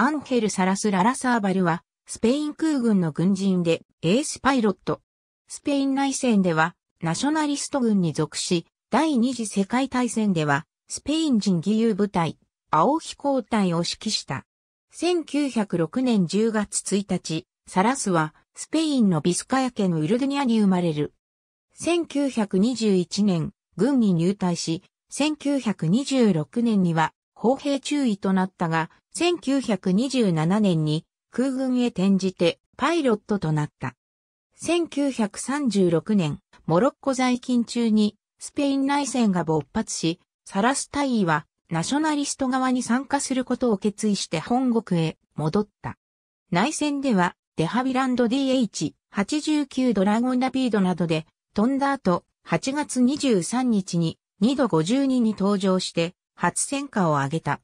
アンヘル・サラス・ララサーバルは、スペイン空軍の軍人で、エースパイロット。スペイン内戦では、ナショナリスト軍に属し、第二次世界大戦では、スペイン人義勇部隊、青飛行隊を指揮した。1906年10月1日、サラスは、スペインのビスカヤ県ウルドニアに生まれる。1921年、軍に入隊し、1926年には、砲兵注意となったが、1927年に空軍へ転じてパイロットとなった。1936年、モロッコ在勤中にスペイン内戦が勃発し、サラスタイはナショナリスト側に参加することを決意して本国へ戻った。内戦ではデハビランド DH89 ドラゴンラピードなどで飛んだ後、8月23日に2度52に登場して初戦果を挙げた。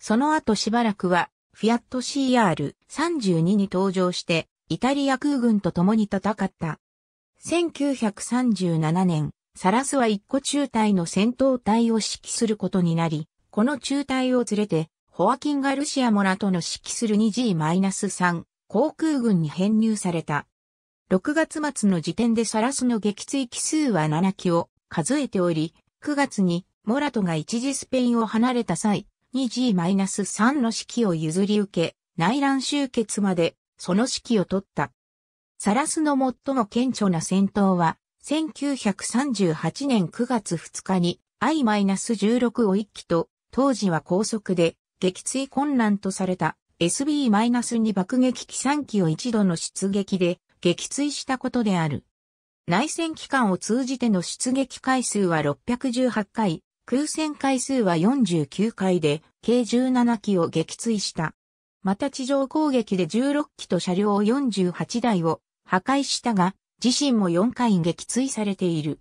その後しばらくは、フィアット CR32 に登場して、イタリア空軍と共に戦った。1937年、サラスは一個中隊の戦闘隊を指揮することになり、この中隊を連れて、ホアキン・ガルシア・モラとの指揮する 2G-3 航空軍に編入された。6月末の時点でサラスの撃墜機数は7機を数えており、9月にモラトが一時スペインを離れた際、2G-3 の指揮を譲り受け、内乱終結まで、その指揮を取った。サラスの最も顕著な戦闘は、1938年9月2日に I-16 を1機と、当時は高速で、撃墜困難とされた SB-2 爆撃機3機を一度の出撃で、撃墜したことである。内戦期間を通じての出撃回数は618回、空戦回数は49回で、計17機を撃墜した。また地上攻撃で16機と車両48台を破壊したが、自身も4回撃墜されている。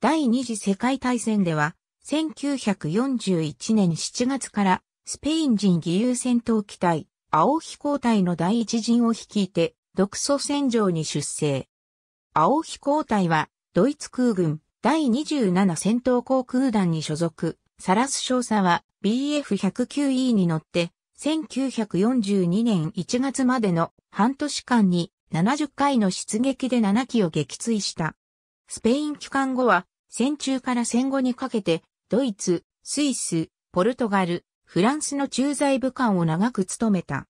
第二次世界大戦では、1941年7月からスペイン人義勇戦闘機隊、青飛行隊の第一陣を率いて、独ソ戦場に出征。青飛行隊は、ドイツ空軍、第27戦闘航空団に所属、サラス少佐は BF109E に乗って、1942年1月までの半年間に70回の出撃で7機を撃墜した。スペイン帰還後は、戦中から戦後にかけて、ドイツ、スイス、ポルトガル、フランスの駐在武官を長く務めた。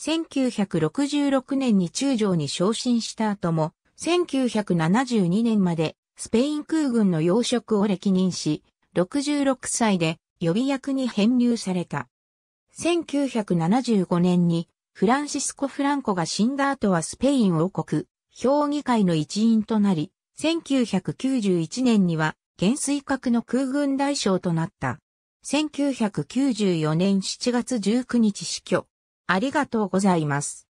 1966年に中将に昇進した後も、1972年までスペイン空軍の要職を歴任し、66歳で予備役に編入された。1975年にフランシスコ・フランコが死んだ後はスペイン王国評議会の一員となり、1991年には原水閣の空軍大将となった。1994年7月19日死去。ありがとうございます。